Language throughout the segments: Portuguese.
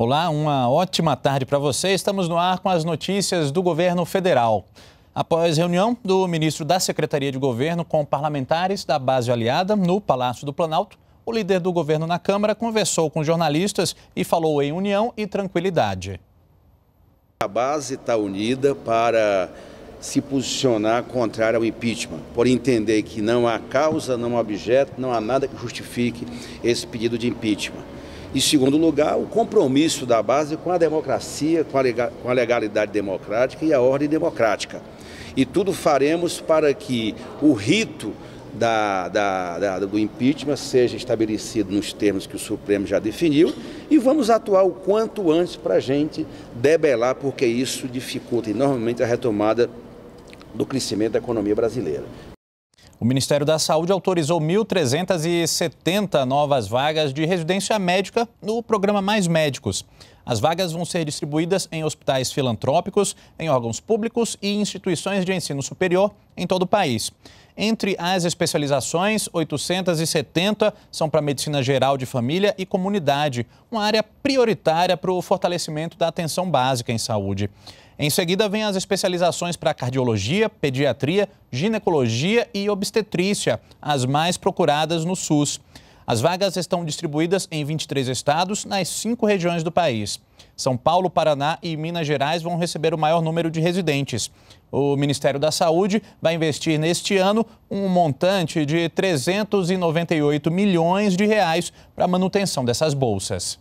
Olá, uma ótima tarde para você. Estamos no ar com as notícias do governo federal. Após reunião do ministro da Secretaria de Governo com parlamentares da base aliada no Palácio do Planalto, o líder do governo na Câmara conversou com jornalistas e falou em união e tranquilidade. A base está unida para se posicionar contrário ao impeachment, por entender que não há causa, não há objeto, não há nada que justifique esse pedido de impeachment. Em segundo lugar, o compromisso da base com a democracia, com a legalidade democrática e a ordem democrática. E tudo faremos para que o rito da, da, da, do impeachment seja estabelecido nos termos que o Supremo já definiu e vamos atuar o quanto antes para a gente debelar, porque isso dificulta enormemente a retomada do crescimento da economia brasileira. O Ministério da Saúde autorizou 1.370 novas vagas de residência médica no programa Mais Médicos. As vagas vão ser distribuídas em hospitais filantrópicos, em órgãos públicos e instituições de ensino superior em todo o país. Entre as especializações, 870 são para medicina geral de família e comunidade, uma área prioritária para o fortalecimento da atenção básica em saúde. Em seguida, vem as especializações para cardiologia, pediatria, ginecologia e obstetrícia, as mais procuradas no SUS. As vagas estão distribuídas em 23 estados, nas cinco regiões do país. São Paulo, Paraná e Minas Gerais vão receber o maior número de residentes. O Ministério da Saúde vai investir neste ano um montante de 398 milhões de reais para a manutenção dessas bolsas.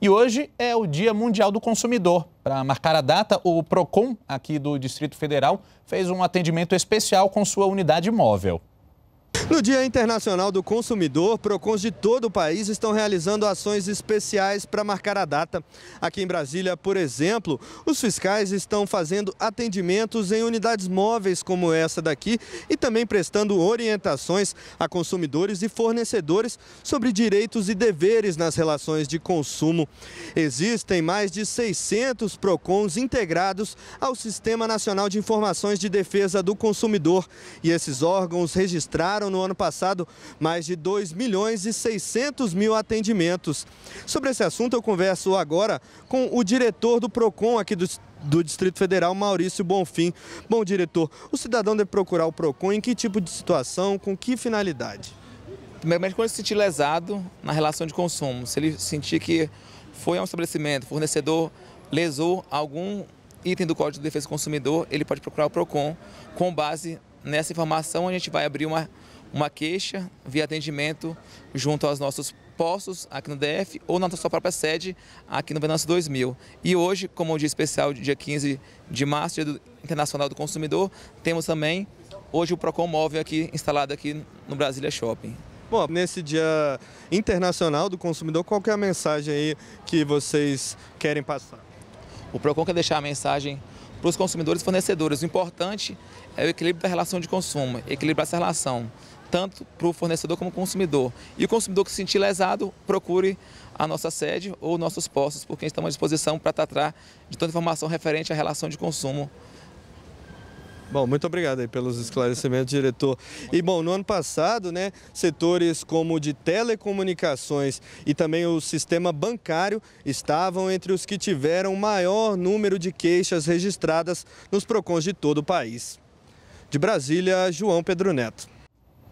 E hoje é o Dia Mundial do Consumidor. Para marcar a data, o PROCON, aqui do Distrito Federal, fez um atendimento especial com sua unidade móvel. No Dia Internacional do Consumidor, PROCONs de todo o país estão realizando ações especiais para marcar a data. Aqui em Brasília, por exemplo, os fiscais estão fazendo atendimentos em unidades móveis como essa daqui e também prestando orientações a consumidores e fornecedores sobre direitos e deveres nas relações de consumo. Existem mais de 600 PROCONs integrados ao Sistema Nacional de Informações de Defesa do Consumidor e esses órgãos registraram no ano passado mais de 2 milhões e 600 mil atendimentos. Sobre esse assunto, eu converso agora com o diretor do PROCON aqui do, do Distrito Federal, Maurício Bonfim. Bom, diretor, o cidadão deve procurar o PROCON em que tipo de situação, com que finalidade? Primeiramente, quando ele se sentir lesado na relação de consumo, se ele sentir que foi a um estabelecimento, fornecedor, lesou algum item do Código de Defesa do Consumidor, ele pode procurar o PROCON. Com base nessa informação, a gente vai abrir uma uma queixa via atendimento junto aos nossos postos aqui no DF ou na sua própria sede aqui no Venâncio 2000. E hoje, como o é dia especial, dia 15 de março, Dia Internacional do Consumidor, temos também hoje o Procon Móvel aqui instalado aqui no Brasília Shopping. Bom, nesse Dia Internacional do Consumidor, qual é a mensagem aí que vocês querem passar? O Procon quer deixar a mensagem para os consumidores e fornecedores. O importante é o equilíbrio da relação de consumo, equilibrar essa relação tanto para o fornecedor como o consumidor. E o consumidor que se sentir lesado, procure a nossa sede ou nossos postos, porque estamos à disposição para tratar de toda informação referente à relação de consumo Bom, muito obrigado aí pelos esclarecimentos, diretor. E bom, no ano passado, né, setores como o de telecomunicações e também o sistema bancário estavam entre os que tiveram o maior número de queixas registradas nos PROCONs de todo o país. De Brasília, João Pedro Neto.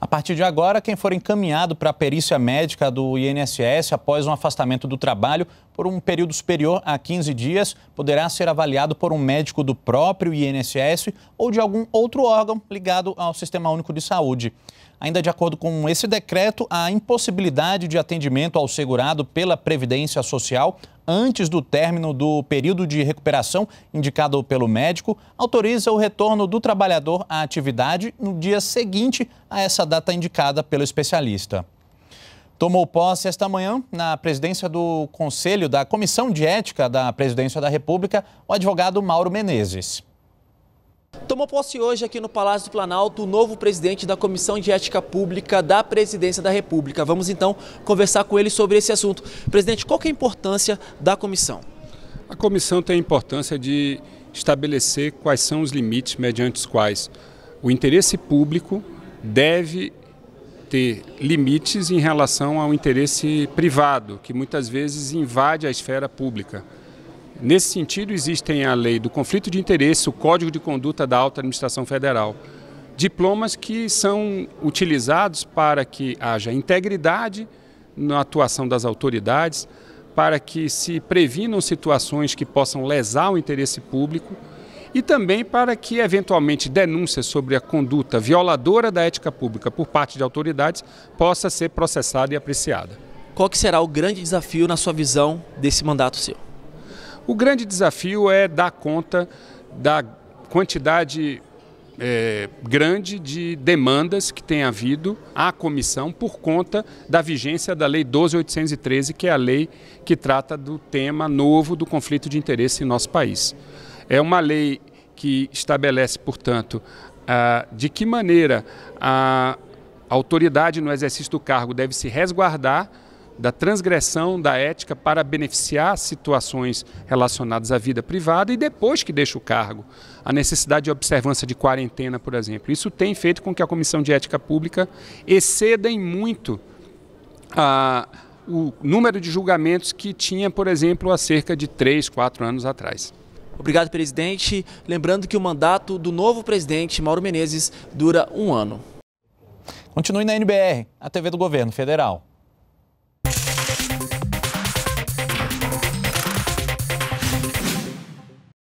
A partir de agora, quem for encaminhado para a perícia médica do INSS após um afastamento do trabalho por um período superior a 15 dias poderá ser avaliado por um médico do próprio INSS ou de algum outro órgão ligado ao Sistema Único de Saúde. Ainda de acordo com esse decreto, a impossibilidade de atendimento ao segurado pela Previdência Social antes do término do período de recuperação indicado pelo médico autoriza o retorno do trabalhador à atividade no dia seguinte a essa data indicada pelo especialista. Tomou posse esta manhã, na presidência do Conselho da Comissão de Ética da Presidência da República, o advogado Mauro Menezes. Tomou posse hoje aqui no Palácio do Planalto o novo presidente da Comissão de Ética Pública da Presidência da República. Vamos então conversar com ele sobre esse assunto. Presidente, qual é a importância da comissão? A comissão tem a importância de estabelecer quais são os limites mediante os quais o interesse público deve ter limites em relação ao interesse privado, que muitas vezes invade a esfera pública. Nesse sentido, existem a lei do conflito de interesse, o Código de Conduta da Alta Administração Federal. Diplomas que são utilizados para que haja integridade na atuação das autoridades, para que se previnam situações que possam lesar o interesse público e também para que, eventualmente, denúncias sobre a conduta violadora da ética pública por parte de autoridades possa ser processada e apreciada. Qual que será o grande desafio, na sua visão, desse mandato seu? O grande desafio é dar conta da quantidade é, grande de demandas que tem havido à comissão por conta da vigência da Lei 12.813, que é a lei que trata do tema novo do conflito de interesse em nosso país. É uma lei que estabelece, portanto, ah, de que maneira a autoridade no exercício do cargo deve se resguardar da transgressão da ética para beneficiar situações relacionadas à vida privada e depois que deixa o cargo. A necessidade de observância de quarentena, por exemplo. Isso tem feito com que a Comissão de Ética Pública exceda em muito a, ah, o número de julgamentos que tinha, por exemplo, há cerca de três, quatro anos atrás. Obrigado, presidente. Lembrando que o mandato do novo presidente, Mauro Menezes, dura um ano. Continue na NBR, a TV do Governo Federal.